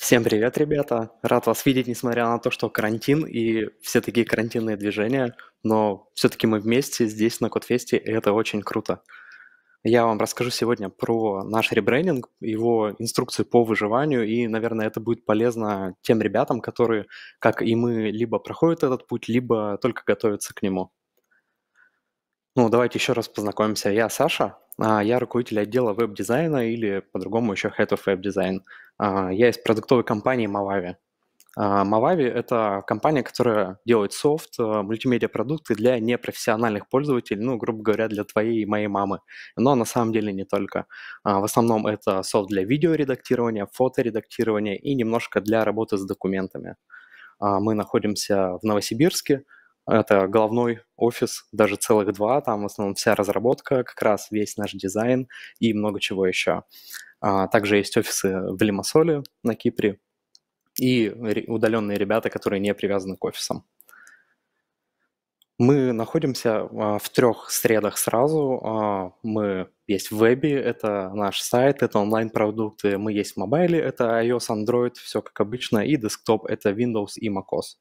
Всем привет, ребята! Рад вас видеть, несмотря на то, что карантин и все такие карантинные движения, но все-таки мы вместе здесь на Кодфесте, и это очень круто. Я вам расскажу сегодня про наш ребрендинг, его инструкции по выживанию, и, наверное, это будет полезно тем ребятам, которые, как и мы, либо проходят этот путь, либо только готовятся к нему. Ну, давайте еще раз познакомимся. Я Саша, а я руководитель отдела веб-дизайна или по-другому еще Head of Web Design – а, я из продуктовой компании Malavi. Malavi а, – это компания, которая делает софт, э, мультимедиа-продукты для непрофессиональных пользователей, ну, грубо говоря, для твоей и моей мамы. Но на самом деле не только. А, в основном это софт для видеоредактирования, фоторедактирования и немножко для работы с документами. Мы находимся в Новосибирске, это головной офис, даже целых два, там в основном вся разработка, как раз весь наш дизайн и много чего еще. А, также есть офисы в Лимассоле на Кипре и удаленные ребята, которые не привязаны к офисам. Мы находимся а, в трех средах сразу. А, мы есть в вебе, это наш сайт, это онлайн-продукты. Мы есть в мобайле, это iOS, Android, все как обычно, и десктоп, это Windows и macOS.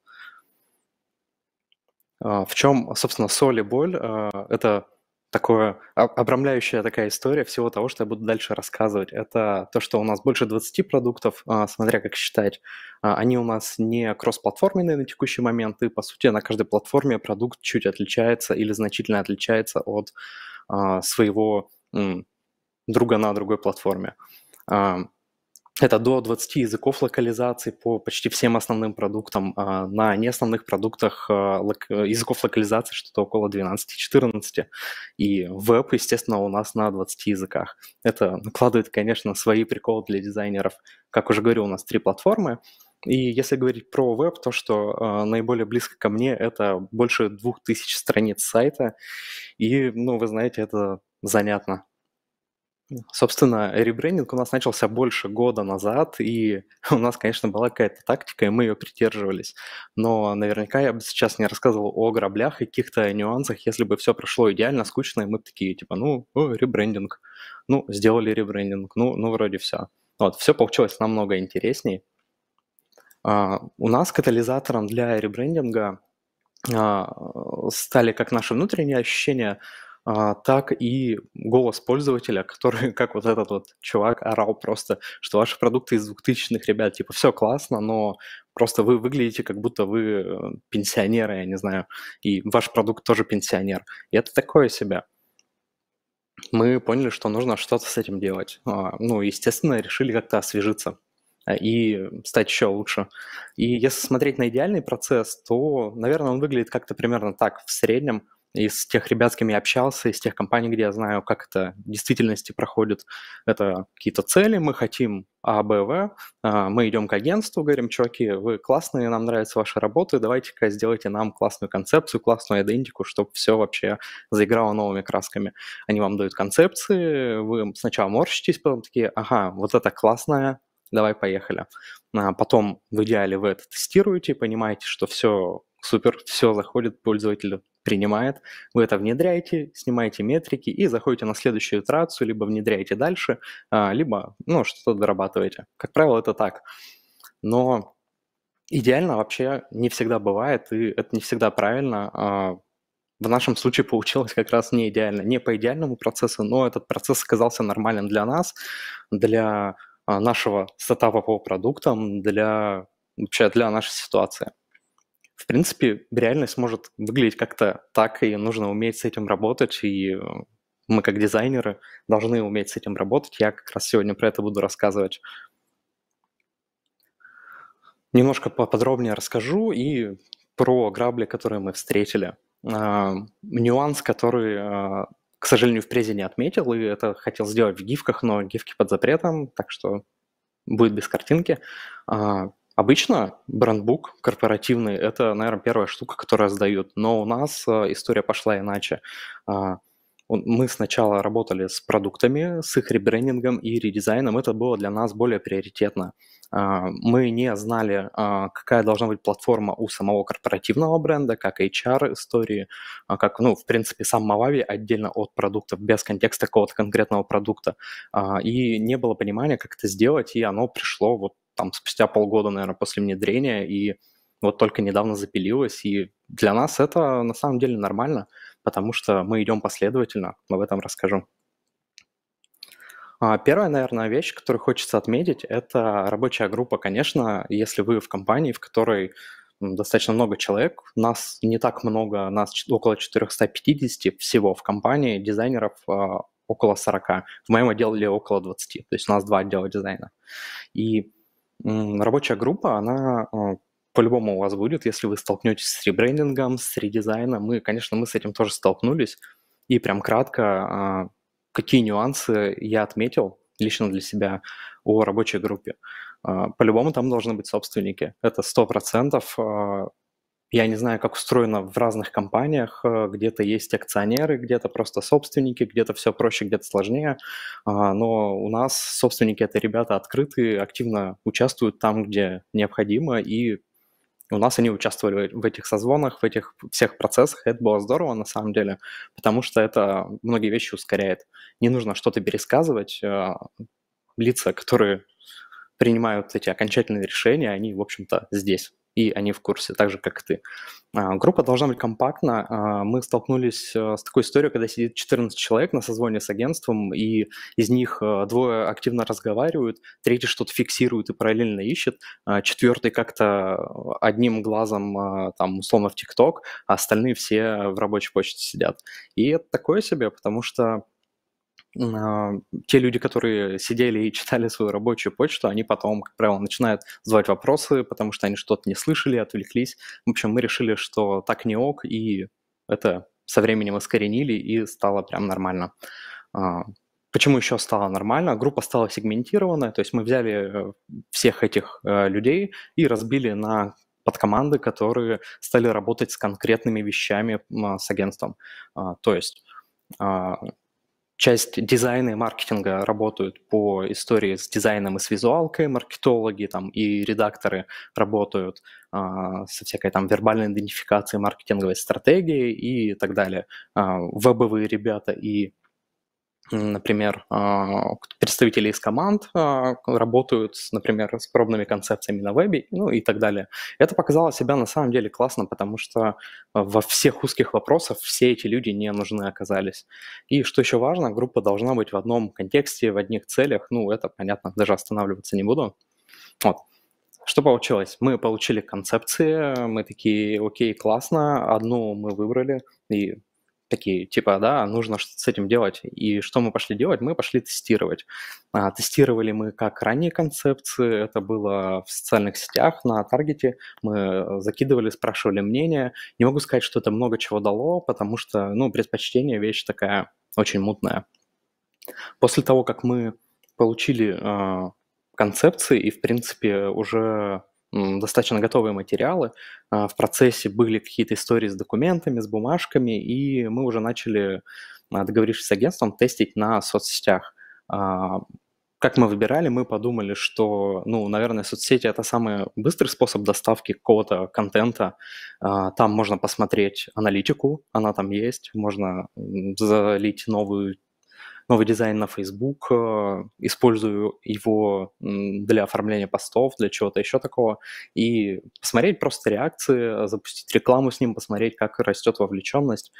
В чем, собственно, соль и боль? Это такое обрамляющая такая история всего того, что я буду дальше рассказывать. Это то, что у нас больше 20 продуктов, а, смотря как считать. А, они у нас не кроссплатформенные на текущий момент, и, по сути, на каждой платформе продукт чуть отличается или значительно отличается от а, своего друга на другой платформе. Это до 20 языков локализации по почти всем основным продуктам. А, на неосновных продуктах а, языков локализации что-то около 12-14. И веб, естественно, у нас на 20 языках. Это накладывает, конечно, свои приколы для дизайнеров. Как уже говорил, у нас три платформы. И если говорить про веб, то, что а, наиболее близко ко мне, это больше двух тысяч страниц сайта. И, ну, вы знаете, это занятно. Собственно, ребрендинг у нас начался больше года назад, и у нас, конечно, была какая-то тактика, и мы ее придерживались. Но наверняка я бы сейчас не рассказывал о граблях и каких-то нюансах, если бы все прошло идеально, скучно, и мы бы такие, типа, ну, о, ребрендинг, ну, сделали ребрендинг, ну, ну, вроде все. Вот, все получилось намного интереснее. А, у нас катализатором для ребрендинга а, стали как наши внутренние ощущения – а, так и голос пользователя, который, как вот этот вот чувак, орал просто, что ваши продукты из 2000-х, ребят, типа, все классно, но просто вы выглядите, как будто вы э, пенсионеры, я не знаю, и ваш продукт тоже пенсионер. И это такое себя. Мы поняли, что нужно что-то с этим делать. А, ну, естественно, решили как-то освежиться а, и стать еще лучше. И если смотреть на идеальный процесс, то, наверное, он выглядит как-то примерно так в среднем – из тех ребят, с кем я общался, из тех компаний, где я знаю, как это в действительности проходит, это какие-то цели, мы хотим А, Б, В, а, мы идем к агентству, говорим, чуваки, вы классные, нам нравятся ваши работы, давайте-ка сделайте нам классную концепцию, классную идентику, чтобы все вообще заиграло новыми красками. Они вам дают концепции, вы сначала морщитесь, потом такие, ага, вот это классная, давай поехали. А потом в идеале вы это тестируете, понимаете, что все супер, все заходит пользователю, принимает. Вы это внедряете, снимаете метрики и заходите на следующую итерацию, либо внедряете дальше, а, либо ну, что-то дорабатываете. Как правило, это так. Но идеально вообще не всегда бывает, и это не всегда правильно. А, в нашем случае получилось как раз не идеально, не по идеальному процессу, но этот процесс оказался нормальным для нас, для а, нашего сетапа по продуктам, для вообще для нашей ситуации в принципе, реальность может выглядеть как-то так, и нужно уметь с этим работать, и э, мы как дизайнеры должны уметь с этим работать. Я как раз сегодня про это буду рассказывать. Немножко поподробнее расскажу и про грабли, которые мы встретили. А, нюанс, который, э, к сожалению, в презе не отметил, и это хотел сделать в гифках, но гифки под запретом, так что будет без картинки. А, Обычно брендбук корпоративный – это, наверное, первая штука, которую сдают. Но у нас э, история пошла иначе. А, мы сначала работали с продуктами, с их ребрендингом и редизайном. Это было для нас более приоритетно. А, мы не знали, а, какая должна быть платформа у самого корпоративного бренда, как HR-истории, как, ну, в принципе, сам Mavavi отдельно от продуктов, без контекста какого-то конкретного продукта. И не было понимания, как это сделать, и оно пришло вот там спустя полгода, наверное, после внедрения, и вот только недавно запилилось, и для нас это на самом деле нормально, потому что мы идем последовательно, об этом расскажу. А, первая, наверное, вещь, которую хочется отметить, это рабочая группа. Конечно, если вы в компании, в которой достаточно много человек, нас не так много, нас около 450 всего в компании, дизайнеров а, около 40. В моем отделе около 20, то есть у нас два отдела дизайна. И Рабочая группа, она а, по-любому у вас будет, если вы столкнетесь с ребрендингом, с редизайном. Мы, конечно, мы с этим тоже столкнулись. И прям кратко, а, какие нюансы я отметил лично для себя о рабочей группе. А, по-любому там должны быть собственники. Это сто процентов. Я не знаю, как устроено в разных компаниях. Э, где-то есть акционеры, где-то просто собственники, где-то все проще, где-то сложнее. А, но у нас собственники – это ребята открытые, активно участвуют там, где необходимо, и у нас они участвовали в этих созвонах, в этих всех процессах. Это было здорово на самом деле, потому что это многие вещи ускоряет. Не нужно что-то пересказывать. Э, лица, которые принимают эти окончательные решения, они, в общем-то, здесь и они в курсе, так же, как ты. А, группа должна быть компактна. А, мы столкнулись э, с такой историей, когда сидит 14 человек на созвоне с агентством, и из них э, двое активно разговаривают, третий что-то фиксирует и параллельно ищет, а четвертый как-то одним глазом, там, условно, в ТикТок, а остальные все в рабочей почте сидят. И это такое себе, потому что а, те люди, которые сидели и читали свою рабочую почту, они потом, как правило, начинают задавать вопросы, потому что они что-то не слышали, отвлеклись. В общем, мы решили, что так не ок, и это со временем искоренили, и стало прям нормально. А, почему еще стало нормально? Группа стала сегментированная, то есть мы взяли э, всех этих э, людей и разбили на под команды, которые стали работать с конкретными вещами а, с агентством. То есть часть дизайна и маркетинга работают по истории с дизайном и с визуалкой, маркетологи там и редакторы работают а, со всякой там вербальной идентификацией, маркетинговой стратегией и так далее. А, вебовые ребята и например, а, представители из команд а, работают, например, с пробными концепциями на вебе, ну и так далее. Это показало себя на самом деле классно, потому что а, во всех узких вопросах все эти люди не нужны оказались. И что еще важно, группа должна быть в одном контексте, в одних целях. Ну, это понятно, даже останавливаться не буду. Вот. Что получилось? Мы получили концепции, мы такие, окей, классно, одну мы выбрали, и такие, типа, да, нужно что с этим делать. И что мы пошли делать? Мы пошли тестировать. А, тестировали мы как ранние концепции, это было в социальных сетях, на таргете. Мы э, закидывали, спрашивали мнение. Не могу сказать, что это много чего дало, потому что, ну, предпочтение – вещь такая очень мутная. После того, как мы получили э, концепции и, в принципе, уже достаточно готовые материалы. А, в процессе были какие-то истории с документами, с бумажками, и мы уже начали, а, договорившись с агентством, тестить на соцсетях. А, как мы выбирали, мы подумали, что, ну, наверное, соцсети – это самый быстрый способ доставки какого-то контента. Там можно посмотреть аналитику, она там есть, можно залить новую новый дизайн на Facebook, э, использую его для оформления постов, для чего-то еще такого, и посмотреть просто реакции, запустить рекламу с ним, посмотреть, как растет вовлеченность.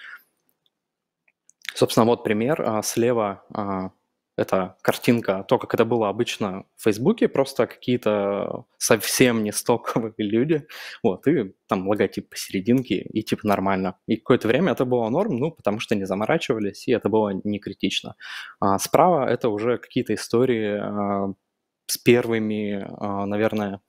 Собственно, вот пример. А, слева а, это картинка, то, как это было обычно в Фейсбуке, просто какие-то совсем не стоковые люди, вот, и там логотип посерединке, и типа нормально. И какое-то время это было норм, ну, потому что не заморачивались, и это было не критично. А справа это уже какие-то истории а, с первыми, а, наверное,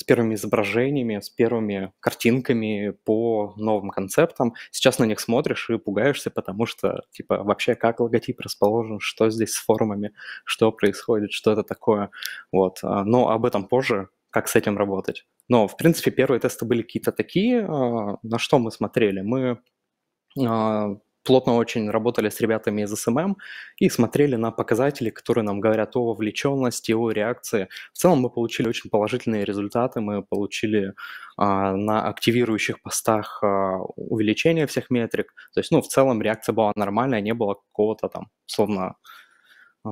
с первыми изображениями, с первыми картинками по новым концептам. Сейчас на них смотришь и пугаешься, потому что, типа, вообще как логотип расположен, что здесь с формами, что происходит, что это такое. Вот. А, но об этом позже, как с этим работать. Но, в принципе, первые тесты были какие-то такие. А, на что мы смотрели? Мы а, плотно очень работали с ребятами из SMM и смотрели на показатели, которые нам говорят о вовлеченности, о реакции. В целом мы получили очень положительные результаты, мы получили а, на активирующих постах а, увеличение всех метрик. То есть, ну, в целом реакция была нормальная, не было какого-то там, словно а,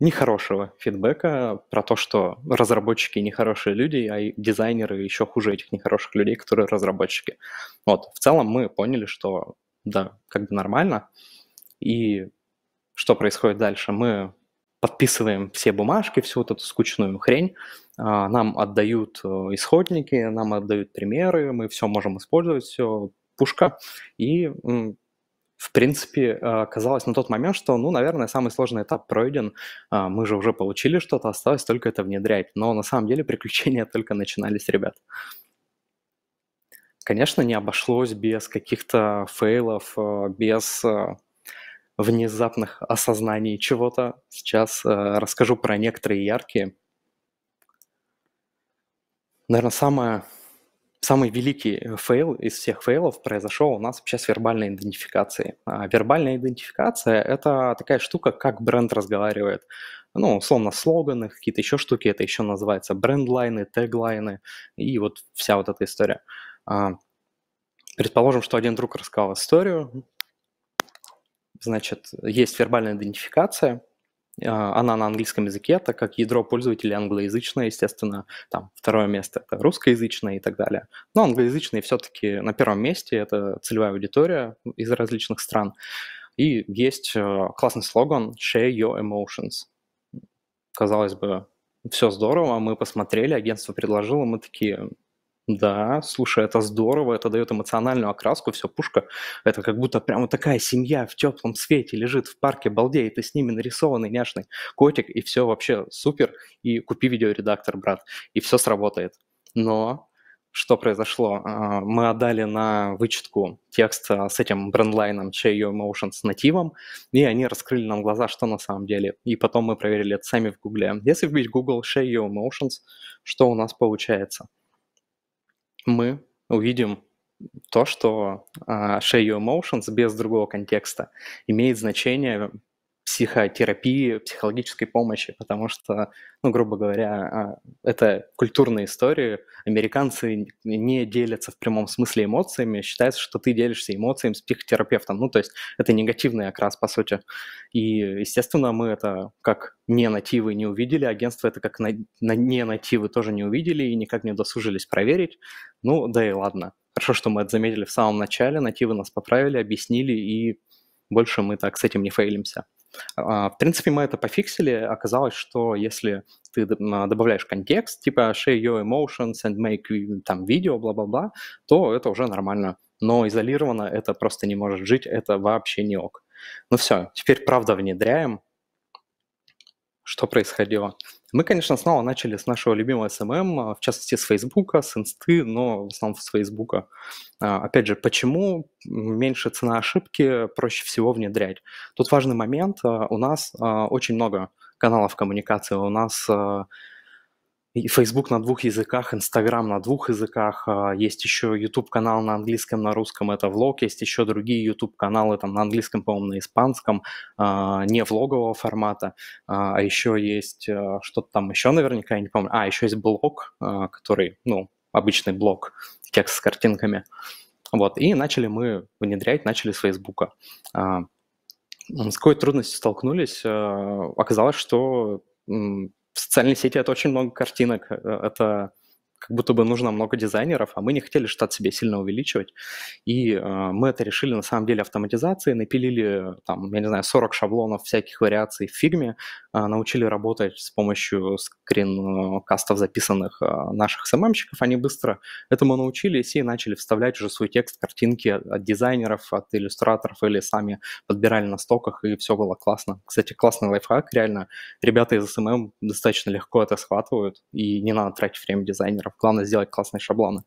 нехорошего фидбэка про то, что разработчики нехорошие люди, а дизайнеры еще хуже этих нехороших людей, которые разработчики. Вот, в целом мы поняли, что да, как бы нормально. И что происходит дальше? Мы подписываем все бумажки, всю вот эту скучную хрень, а, нам отдают э, исходники, нам отдают примеры, мы все можем использовать, все пушка. И, в принципе, э, казалось на тот момент, что, ну, наверное, самый сложный этап пройден, а, мы же уже получили что-то, осталось только это внедрять. Но на самом деле приключения только начинались, ребят. Конечно, не обошлось без каких-то фейлов, э, без э, внезапных осознаний чего-то. Сейчас э, расскажу про некоторые яркие. Наверное, самое, самый великий фейл из всех фейлов произошел у нас вообще с вербальной идентификацией. А вербальная идентификация – это такая штука, как бренд разговаривает ну, условно, слоганы, какие-то еще штуки, это еще называется брендлайны, теглайны и вот вся вот эта история. А, предположим, что один друг рассказал историю. Значит, есть вербальная идентификация. А, она на английском языке, так как ядро пользователей англоязычное, естественно, там второе место – это русскоязычное и так далее. Но англоязычные все-таки на первом месте – это целевая аудитория из различных стран. И есть э, классный слоган «Share your emotions». Казалось бы, все здорово, мы посмотрели, агентство предложило, мы такие, да, слушай, это здорово, это дает эмоциональную окраску, все, пушка. Это как будто прямо такая семья в теплом свете лежит в парке, балдеет, и с ними нарисованный няшный котик, и все вообще супер, и купи видеоредактор, брат, и все сработает. Но что произошло? А, мы отдали на вычетку текст а, с этим брендлайном Cheio Emotions нативом, и они раскрыли нам глаза, что на самом деле. И потом мы проверили это сами в Гугле. Если вбить Google Cheio Emotions, что у нас получается – мы увидим то, что uh, а, share your emotions без другого контекста имеет значение психотерапии, психологической помощи, потому что, ну, грубо говоря, а, это культурная история. Американцы не делятся в прямом смысле эмоциями. Считается, что ты делишься эмоциями с психотерапевтом. Ну, то есть это негативный окрас, по сути. И, естественно, мы это как не нативы не увидели, агентство это как на, на не нативы тоже не увидели и никак не досужились проверить. Ну, да и ладно. Хорошо, что мы это заметили в самом начале, нативы нас поправили, объяснили, и больше мы так с этим не фейлимся. А, в принципе, мы это пофиксили. Оказалось, что если ты добавляешь контекст, типа share your emotions and make там видео, бла-бла-бла, то это уже нормально. Но изолированно это просто не может жить, это вообще не ок. Ну все, теперь правда внедряем. Что происходило? Мы, конечно, снова начали с нашего любимого SMM, а, в частности, с Фейсбука, с Инсты, но в основном с Фейсбука. А, опять же, почему меньше цена ошибки проще всего внедрять? Тут важный момент. А, у нас очень много каналов коммуникации, у нас и Facebook на двух языках, Instagram на двух языках, а, есть еще YouTube-канал на английском, на русском, это влог, есть еще другие YouTube-каналы там на английском, по-моему, на испанском, а, не влогового формата, а, а еще есть что-то там еще наверняка, я не помню, а, еще есть блог, который, ну, обычный блог, текст с картинками, вот, и начали мы внедрять, начали с Facebook. С какой трудностью столкнулись? Оказалось, что в социальной сети это очень много картинок, э, это как будто бы нужно много дизайнеров, а мы не хотели штат себе сильно увеличивать. И э, мы это решили на самом деле автоматизацией, напилили, там, я не знаю, 40 шаблонов всяких вариаций в фигме, э, а, научили работать с помощью скринкастов, э, записанных э, наших СММщиков, они быстро этому научились и начали вставлять уже свой текст, картинки от дизайнеров, от иллюстраторов или сами подбирали на стоках, и все было классно. Кстати, классный лайфхак, реально, ребята из СММ достаточно легко это схватывают, и не надо тратить время дизайнеров. Главное сделать классные шаблоны.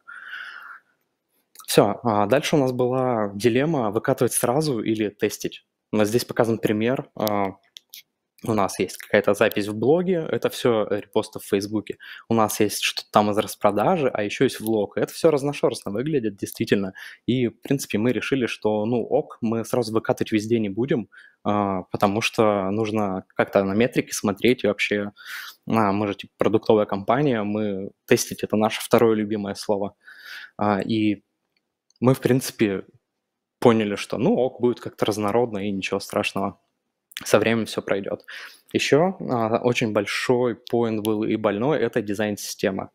Все, а дальше у нас была дилемма выкатывать сразу или тестить. У нас здесь показан пример а, у нас есть какая-то запись в блоге, это все репосты в Фейсбуке, у нас есть что-то там из распродажи, а еще есть влог. Это все разношерстно выглядит, действительно. И, в принципе, мы решили, что, ну, ок, мы сразу выкатывать везде не будем, а, потому что нужно как-то на метрики смотреть и вообще, а, мы же типа, продуктовая компания, мы тестить – это наше второе любимое слово. А, и мы, в принципе, поняли, что, ну, ок, будет как-то разнородно и ничего страшного со временем все пройдет. Еще а, очень большой поинт был и больной – это дизайн-система.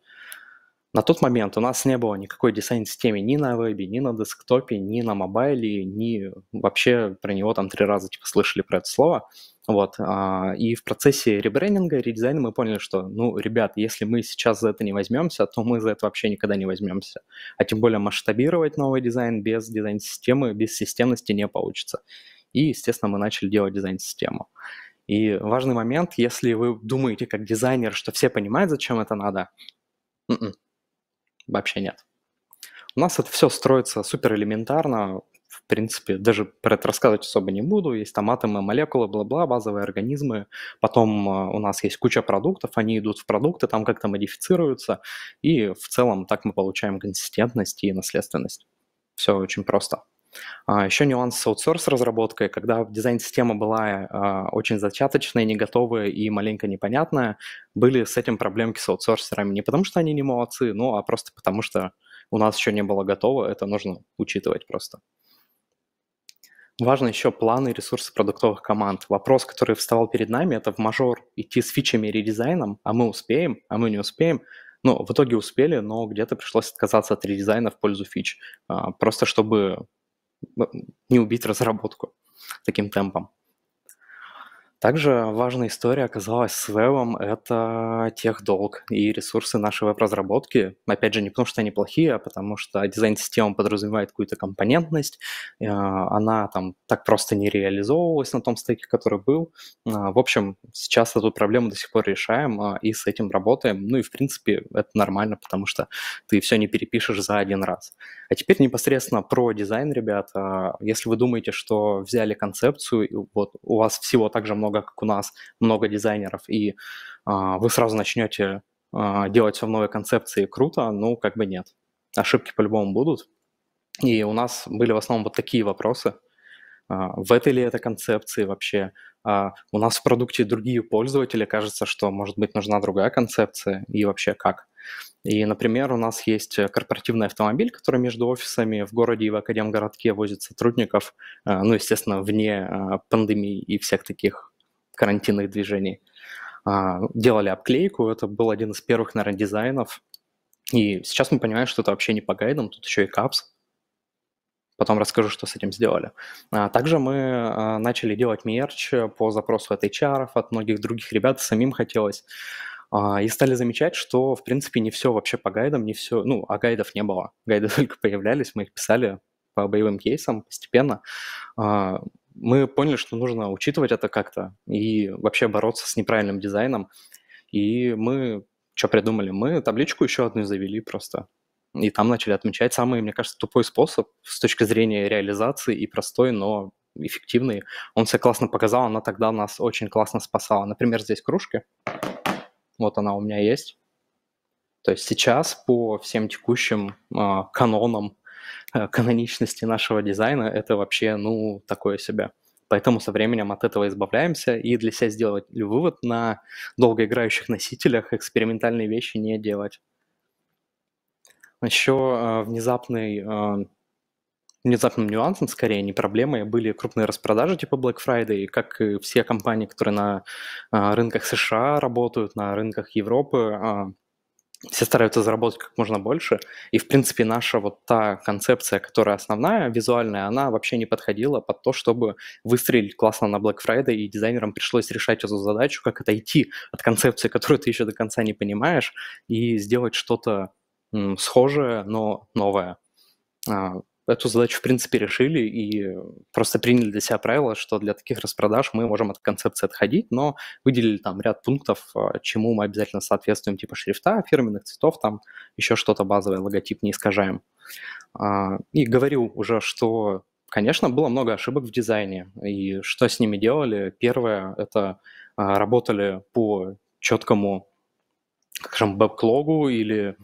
На тот момент у нас не было никакой дизайн-системы ни на вебе, ни на десктопе, ни на мобайле, ни вообще про него там три раза типа слышали про это слово. Вот. А, и в процессе ребрендинга, редизайна мы поняли, что, ну, ребят, если мы сейчас за это не возьмемся, то мы за это вообще никогда не возьмемся. А тем более масштабировать новый дизайн без дизайн-системы, без системности не получится. И, естественно, мы начали делать дизайн-систему. И важный момент, если вы думаете как дизайнер, что все понимают, зачем это надо, н-н, м-м, вообще нет. У нас это все строится супер элементарно, в принципе, даже про это рассказывать особо не буду. Есть там атомы, молекулы, бла-бла, базовые организмы. Потом э, у нас есть куча продуктов, они идут в продукты, там как-то модифицируются. И в целом так мы получаем консистентность и наследственность. Все очень просто. А, еще нюанс с аутсорс разработкой, когда дизайн-система была а, очень зачаточная, не готовая и маленько непонятная, были с этим проблемки с аутсорсерами. Не потому что они не молодцы, ну а просто потому что у нас еще не было готово, это нужно учитывать просто. Важно еще планы и ресурсы продуктовых команд. Вопрос, который вставал перед нами, это в мажор идти с фичами и редизайном, а мы успеем, а мы не успеем. Ну, в итоге успели, но где-то пришлось отказаться от редизайна в пользу фич, а, просто чтобы не убить разработку таким темпом. Также важная история оказалась с вебом – это техдолг и ресурсы нашей веб-разработки. Опять же, не потому что они плохие, а потому что дизайн-система подразумевает какую-то компонентность, э, она там так просто не реализовывалась на том стеке, который был. Э, в общем, сейчас эту проблему до сих пор решаем э, и с этим работаем. Ну и, в принципе, это нормально, потому что ты все не перепишешь за один раз. А теперь непосредственно про дизайн, ребята. Если вы думаете, что взяли концепцию, вот у вас всего так же много, как у нас, много дизайнеров, и а, вы сразу начнете а, делать все в новой концепции, круто, ну, как бы нет. Ошибки по-любому будут. И у нас были в основном вот такие вопросы. А, в этой ли это концепции вообще? А, у нас в продукте другие пользователи, кажется, что, может быть, нужна другая концепция, и вообще как? И, например, у нас есть э, корпоративный автомобиль, который между офисами в городе и в Академгородке возит сотрудников, э, ну, естественно, вне э, пандемии и всех таких карантинных движений. А, делали обклейку, это был один из первых, наверное, дизайнов. И сейчас мы понимаем, что это вообще не по гайдам, тут еще и капс. Потом расскажу, что с этим сделали. А также мы начали делать мерч по запросу от HR, от многих других ребят, самим хотелось. А, и стали замечать, что, в принципе, не все вообще по гайдам, не все, ну, а гайдов не было. Гайды только появлялись, мы их писали по боевым кейсам постепенно. А, мы поняли, что нужно учитывать это как-то и вообще бороться с неправильным дизайном. И мы что придумали? Мы табличку еще одну завели просто. И там начали отмечать самый, мне кажется, тупой способ с точки зрения реализации и простой, но эффективный. Он все классно показал, она тогда нас очень классно спасала. Например, здесь кружки. Вот она у меня есть. То есть сейчас по всем текущим э, канонам э, каноничности нашего дизайна это вообще, ну, такое себе. Поэтому со временем от этого избавляемся и для себя сделать вывод на долгоиграющих носителях экспериментальные вещи не делать. Еще э, внезапный э, внезапным нюансом, скорее не проблемой, были крупные распродажи типа Black Friday, как и все компании, которые на э, рынках США работают, на рынках Европы, э, все стараются заработать как можно больше. И, в принципе, наша вот та концепция, которая основная, визуальная, она вообще не подходила под то, чтобы выстрелить классно на Black Friday, и дизайнерам пришлось решать эту задачу, как отойти от концепции, которую ты еще до конца не понимаешь, и сделать что-то схожее, но новое. А, эту задачу, в принципе, решили и просто приняли для себя правило, что для таких распродаж мы можем от концепции отходить, но выделили там ряд пунктов, а, чему мы обязательно соответствуем, типа шрифта, фирменных цветов, там еще что-то базовое, логотип не искажаем. А, и говорил уже, что, конечно, было много ошибок в дизайне, и что с ними делали. Первое – это а, работали по четкому скажем, бэклогу или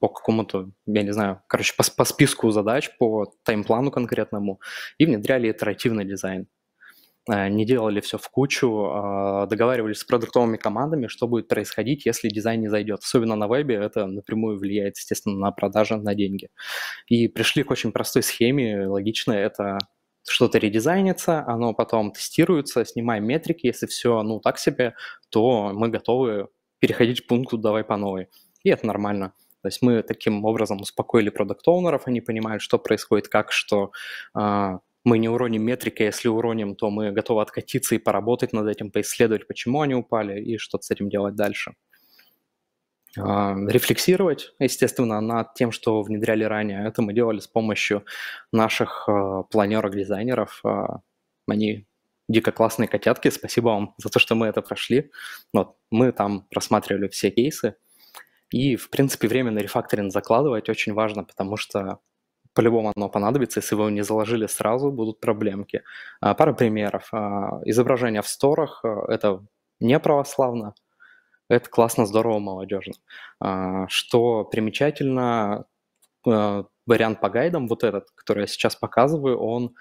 по какому-то, я не знаю, короче, по, по списку задач, по таймплану конкретному, и внедряли итеративный дизайн. Э, не делали все в кучу, а договаривались с продуктовыми командами, что будет происходить, если дизайн не зайдет. Особенно на вебе это напрямую влияет, естественно, на продажи, на деньги. И пришли к очень простой схеме, логично это что-то редизайнится, оно потом тестируется, снимаем метрики, если все, ну, так себе, то мы готовы переходить к пункту «давай по новой». И это нормально. То есть мы таким образом успокоили продукт-оунеров, они понимают, что происходит, как, что э, мы не уроним метрики, а если уроним, то мы готовы откатиться и поработать над этим, поисследовать, почему они упали и что с этим делать дальше. Э, рефлексировать, естественно, над тем, что внедряли ранее. Это мы делали с помощью наших э, планерок-дизайнеров. Э, они дико классные котятки. Спасибо вам за то, что мы это прошли. Вот, мы там просматривали все кейсы. И, в принципе, время на рефакторинг закладывать очень важно, потому что по-любому оно понадобится, если вы его не заложили сразу, будут проблемки. А, пара примеров. А, изображение в сторах а, – это не православно, это классно, здорово, молодежно. Что примечательно, вариант по гайдам, вот этот, который я сейчас показываю, он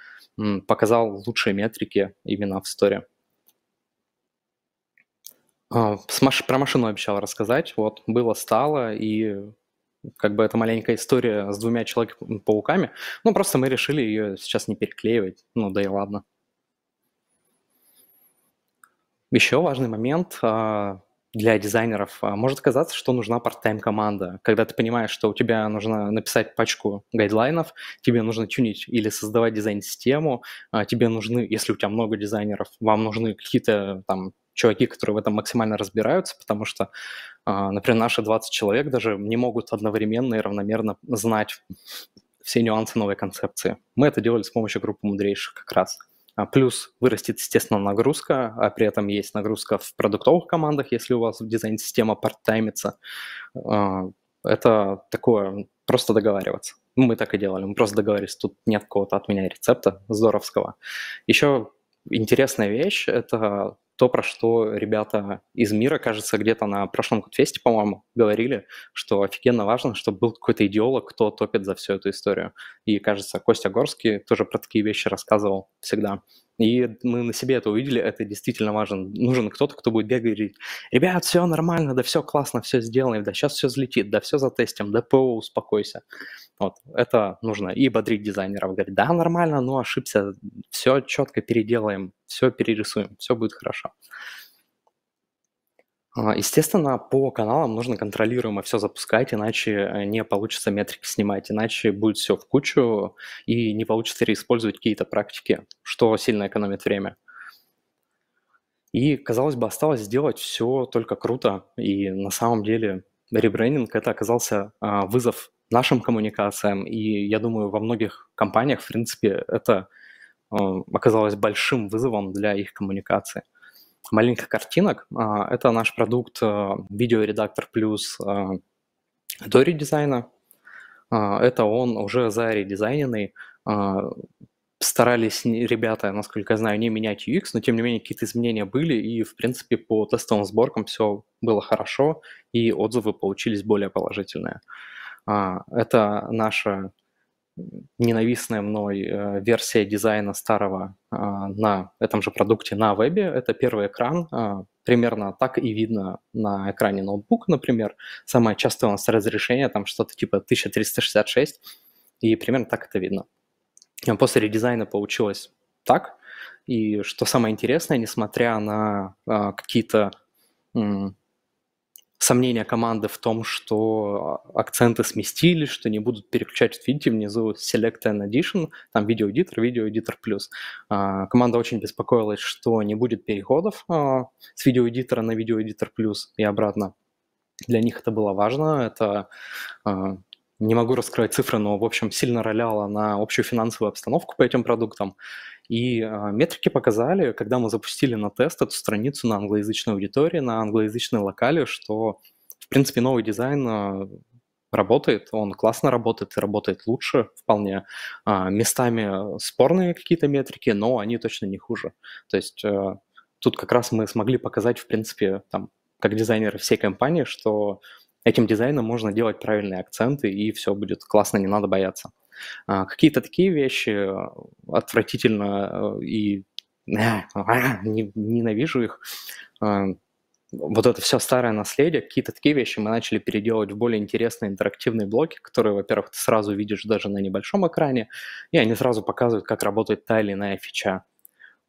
показал лучшие метрики именно в сторе. А, про машину обещал рассказать. Вот, было, стало, и как бы это маленькая история с двумя Человек-пауками. Ну, просто мы решили ее сейчас не переклеивать. Ну, да и ладно. Еще важный момент. А, для дизайнеров а, может казаться, что нужна part-time команда. Когда ты понимаешь, что у тебя нужно написать пачку гайдлайнов, тебе нужно тюнить или создавать дизайн-систему, а, тебе нужны, если у тебя много дизайнеров, вам нужны какие-то там чуваки, которые в этом максимально разбираются, потому что, а, например, наши 20 человек даже не могут одновременно и равномерно знать все нюансы новой концепции. Мы это делали с помощью группы мудрейших как раз. А плюс вырастет, естественно, нагрузка, а при этом есть нагрузка в продуктовых командах, если у вас дизайн-система парттаймится. А, это такое, просто договариваться. Ну, мы так и делали, мы просто договорились, тут нет какого-то от меня рецепта здоровского. Еще интересная вещь – это то, про что ребята из мира, кажется, где-то на прошлом Кодфесте, по-моему, говорили, что офигенно важно, чтобы был какой-то идеолог, кто топит за всю эту историю. И, кажется, Костя Горский тоже про такие вещи рассказывал всегда. И мы на себе это увидели, это действительно важно. Нужен кто-то, кто будет бегать и говорить, ребят, все нормально, да все классно, все сделаем, да сейчас все взлетит, да все затестим, да ПО, успокойся. Вот, это нужно. И бодрить дизайнеров, говорить, да, нормально, но ошибся, все четко переделаем, все перерисуем, все будет хорошо. А, естественно, по каналам нужно контролируемо все запускать, иначе э, не получится метрики снимать, иначе будет все в кучу и не получится реиспользовать какие-то практики, что сильно экономит время. И, казалось бы, осталось сделать все только круто, и на самом деле ребрендинг – это оказался а, вызов нашим коммуникациям, и я думаю, во многих компаниях, в принципе, это а, оказалось большим вызовом для их коммуникации маленьких картинок. А, это наш продукт э, видеоредактор плюс до э, редизайна. А, это он уже заредизайненный. А, старались ребята, насколько я знаю, не менять UX, но тем не менее какие-то изменения были, и в принципе по тестовым сборкам все было хорошо, и отзывы получились более положительные. Это наша ненавистная мной э, версия дизайна старого э, на этом же продукте на вебе. Это первый экран, э, примерно так и видно на экране ноутбука, например. Самое частое у нас разрешение там что-то типа 1366, и примерно так это видно. А после редизайна получилось так, и что самое интересное, несмотря на какие-то сомнения команды в том, что акценты сместили, что не будут переключать, видите, внизу Select and Addition, там видеоэдитор, видеоэдитор плюс. Команда очень беспокоилась, что не будет переходов а, с видеоэдитора на видеоэдитор плюс и обратно. Для них это было важно, это а, не могу раскрывать цифры, но, в общем, сильно роляла на общую финансовую обстановку по этим продуктам. И а, метрики показали, когда мы запустили на тест эту страницу на англоязычной аудитории, на англоязычной локале, что, в принципе, новый дизайн а, работает, он классно работает, работает лучше вполне. А, местами спорные какие-то метрики, но они точно не хуже. То есть тут как раз мы смогли показать, в принципе, там, как дизайнеры всей компании, что Этим дизайном можно делать правильные акценты, и все будет классно, не надо бояться. А, какие-то такие вещи э, отвратительно э, и э, а, ненавижу их. А, вот это все старое наследие, какие-то такие вещи мы начали переделывать в более интересные интерактивные блоки, которые, во-первых, ты сразу видишь даже на небольшом экране, и они сразу показывают, как работает та или иная фича.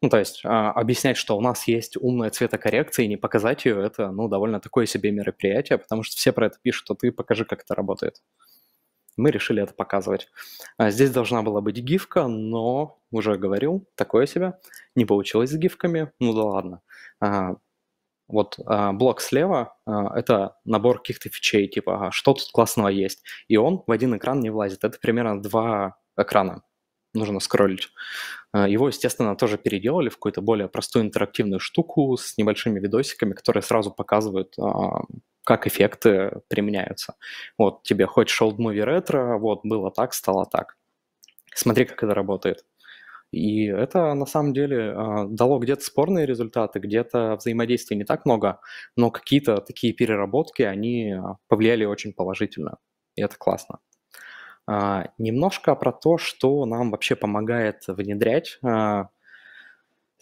Ну, то есть а, объяснять, что у нас есть умная цветокоррекция, и не показать ее, это, ну, довольно такое себе мероприятие, потому что все про это пишут, а ты покажи, как это работает. Мы решили это показывать. А, здесь должна была быть гифка, но, уже говорил, такое себе. Не получилось с гифками, ну да ладно. А, вот э, блок слева э, – это набор каких-то фичей, типа, «А что тут классного есть. И он в один экран не влазит. Это примерно два экрана нужно скроллить. Э, его, естественно, тоже переделали в какую-то более простую интерактивную штуку с небольшими видосиками, которые сразу показывают, а, как эффекты применяются. Вот тебе хочешь old movie ретро, вот было так, стало так. Смотри, как это работает. И это на самом деле а, дало где-то спорные результаты, где-то взаимодействия не так много, но какие-то такие переработки, они а, повлияли очень положительно. И это классно. А, немножко про то, что нам вообще помогает внедрять а,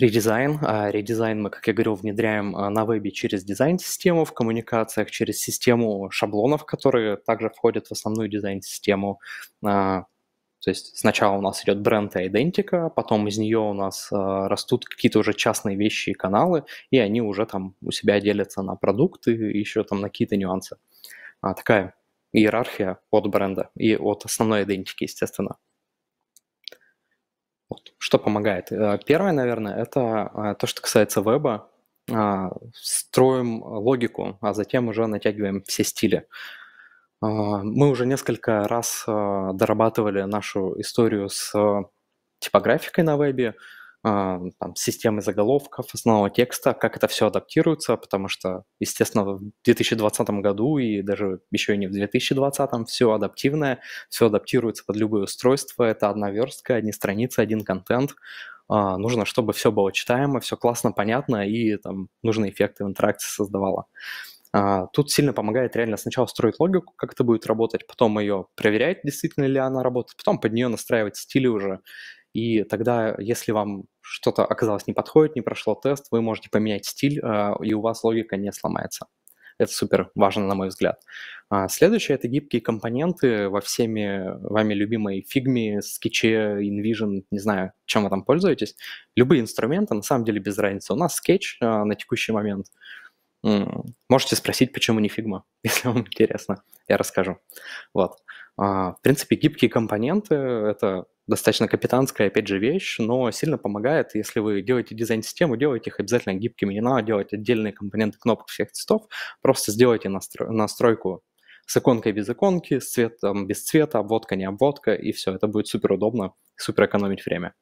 редизайн. А, редизайн мы, как я говорил, внедряем на вебе через дизайн-систему, в коммуникациях через систему шаблонов, которые также входят в основную дизайн-систему. То есть сначала у нас идет бренд и идентика, потом из нее у нас растут какие-то уже частные вещи и каналы, и они уже там у себя делятся на продукты и еще там на какие-то нюансы. такая иерархия от бренда и от основной идентики, естественно. Вот. Что помогает? Э, первое, наверное, это э, то, что касается веба. Э, строим логику, а затем уже натягиваем все стили. Мы уже несколько раз дорабатывали нашу историю с типографикой на вебе, а, там, системы заголовков, основного текста, как это все адаптируется, потому что, естественно, в 2020 году и даже еще и не в 2020 все адаптивное, все адаптируется под любые устройства, это одна верстка, одни страницы, один контент. А, нужно, чтобы все было читаемо, все классно, понятно и там нужные эффекты в интеракции создавало. А, тут сильно помогает реально сначала строить логику, как это будет работать, потом ее проверять, действительно ли она работает, потом под нее настраивать стили уже и тогда, если вам что-то оказалось не подходит, не прошло тест, вы можете поменять стиль, а, и у вас логика не сломается. Это супер важно, на мой взгляд. А следующее — это гибкие компоненты во всеми вами любимой фигме, скетче, InVision, не знаю, чем вы там пользуетесь. Любые инструменты, на самом деле без разницы. У нас скетч а, на текущий момент. Можете спросить, почему не фигма, если вам интересно. Я расскажу. Вот. В принципе, гибкие компоненты — это достаточно капитанская, опять же, вещь, но сильно помогает, если вы делаете дизайн-систему, делайте их обязательно гибкими, не надо делать отдельные компоненты кнопок всех цветов, просто сделайте настро- настройку с иконкой без иконки, с цветом без цвета, обводка не обводка, и все, это будет супер удобно, супер экономить время.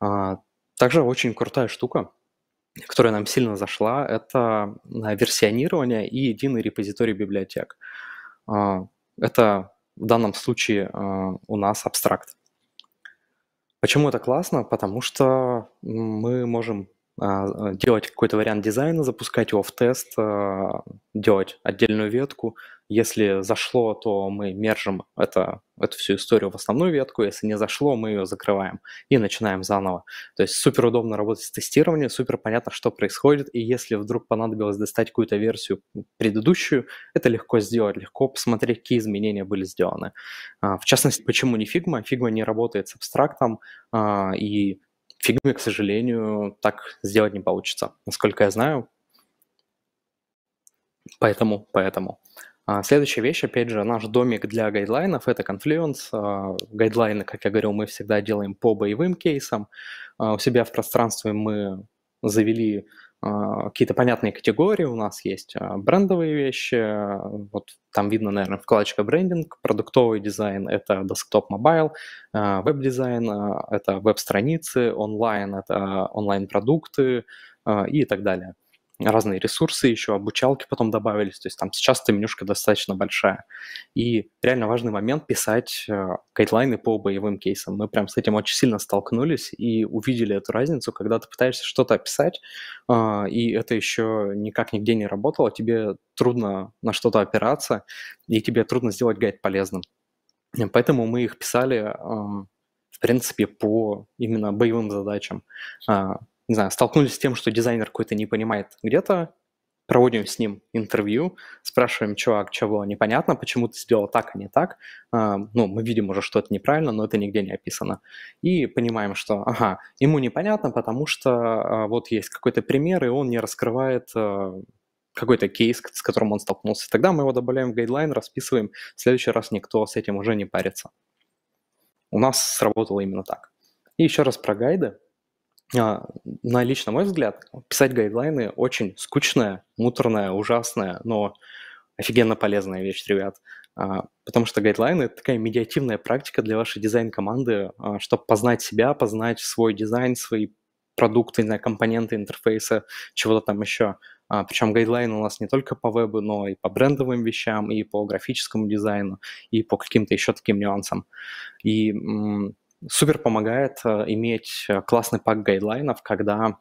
А, также очень крутая штука, которая нам сильно зашла, это а, версионирование и единый репозиторий библиотек. А, это в данном случае а, у нас абстракт. Почему это классно? Потому что мы можем а, делать какой-то вариант дизайна, запускать его в тест, а, делать отдельную ветку. Если зашло, то мы мержим это эту всю историю в основную ветку. Если не зашло, мы ее закрываем и начинаем заново. То есть супер удобно работать с тестированием, супер понятно, что происходит. И если вдруг понадобилось достать какую-то версию предыдущую, это легко сделать, легко посмотреть, какие изменения были сделаны. А, в частности, почему не Figma? Figma не работает с абстрактом, а, и Figma, к сожалению, так сделать не получится, насколько я знаю. Поэтому, поэтому. А, следующая вещь, опять же, наш домик для гайдлайнов – это Confluence. А, гайдлайны, как я говорил, мы всегда делаем по боевым кейсам. А, у себя в пространстве мы завели какие-то понятные категории. У нас есть брендовые вещи. Вот там видно, наверное, вкладочка брендинг, продуктовый дизайн – это десктоп мобайл, веб-дизайн – это веб-страницы, онлайн – это онлайн-продукты и так далее – разные ресурсы, еще обучалки потом добавились, то есть там сейчас эта менюшка достаточно большая. И реально важный момент – писать э, гайдлайны по боевым кейсам. Мы прям с этим очень сильно столкнулись и увидели эту разницу, когда ты пытаешься что-то описать, а, и это еще никак нигде не работало, тебе трудно на что-то опираться, и тебе трудно сделать гайд полезным. Поэтому мы их писали, в принципе, по именно боевым задачам а, не знаю, столкнулись с тем, что дизайнер какой-то не понимает где-то, проводим с ним интервью, спрашиваем, чувак, чего непонятно, почему ты сделал так, а не так. А, ну, мы видим уже, что это неправильно, но это нигде не описано. И понимаем, что, ага, ему непонятно, потому что а, вот есть какой-то пример, и он не раскрывает а, какой-то кейс, с которым он столкнулся. Тогда мы его добавляем в гайдлайн, расписываем. В следующий раз никто с этим уже не парится. У нас сработало именно так. И еще раз про гайды. А, на лично мой взгляд, писать гайдлайны очень скучная, муторная, ужасная, но офигенно полезная вещь, ребят. А, потому что гайдлайны – это такая медиативная практика для вашей дизайн-команды, а, чтобы познать себя, познать свой дизайн, свои продукты, не компоненты интерфейса, чего-то там еще. причем гайдлайны у нас не только по вебу, но и по брендовым вещам, и по графическому дизайну, и по каким-то еще таким нюансам. И супер помогает э, иметь э, классный пак гайдлайнов, когда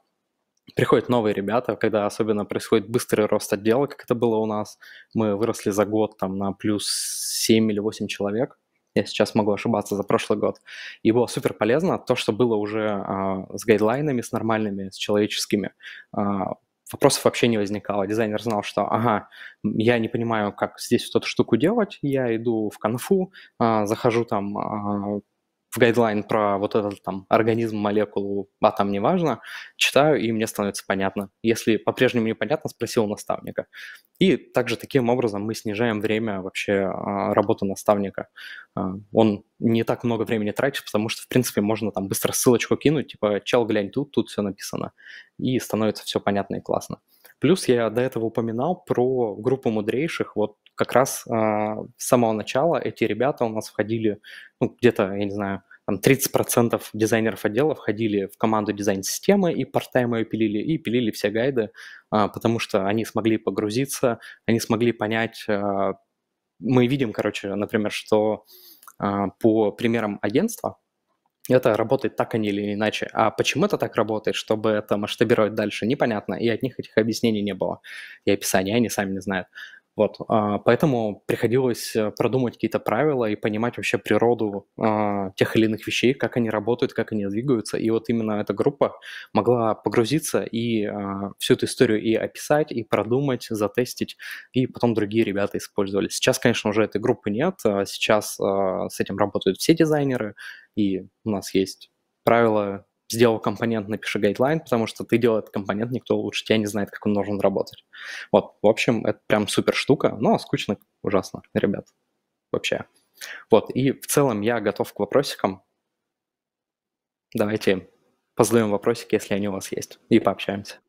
приходят новые ребята, когда особенно происходит быстрый рост отдела, как это было у нас. Мы выросли за год там на плюс 7 или 8 человек. Я сейчас могу ошибаться за прошлый год. И было супер полезно то, что было уже а, с гайдлайнами, с нормальными, с человеческими. А, вопросов вообще не возникало. Дизайнер знал, что ага, я не понимаю, как здесь вот эту штуку делать, я иду в конфу, а, захожу там а, в гайдлайн про вот этот там организм, молекулу, а там неважно, читаю, и мне становится понятно. Если по-прежнему непонятно, спросил у наставника. И также таким образом мы снижаем время вообще а, работы наставника. А, он не так много времени тратит, потому что, в принципе, можно там быстро ссылочку кинуть, типа, чел, глянь тут, тут все написано, и становится все понятно и классно. Плюс я до этого упоминал про группу мудрейших, вот как раз э, с самого начала эти ребята у нас входили, ну, где-то, я не знаю, там 30% дизайнеров отдела входили в команду дизайн-системы и парт пилили, и пилили все гайды, а, потому что они смогли погрузиться, они смогли понять... А, мы видим, короче, например, что а, по примерам агентства это работает так или иначе. А почему это так работает, чтобы это масштабировать дальше, непонятно. И от них этих объяснений не было. И описания они сами не знают. Вот, а, поэтому приходилось э, продумать какие-то правила и понимать вообще природу а, тех или иных вещей, как они работают, как они двигаются. И вот именно эта группа могла погрузиться и а, всю эту историю и описать, и продумать, затестить, и потом другие ребята использовали. Сейчас, конечно, уже этой группы нет, сейчас с этим работают все дизайнеры, и у нас есть правила сделал компонент, напиши гайдлайн, потому что ты делал этот компонент, никто лучше тебя не знает, как он должен работать. Вот, в общем, это прям супер штука, но скучно ужасно, ребят, вообще. Вот, и в целом я готов к вопросикам. Давайте позадаем вопросики, если они у вас есть, и пообщаемся.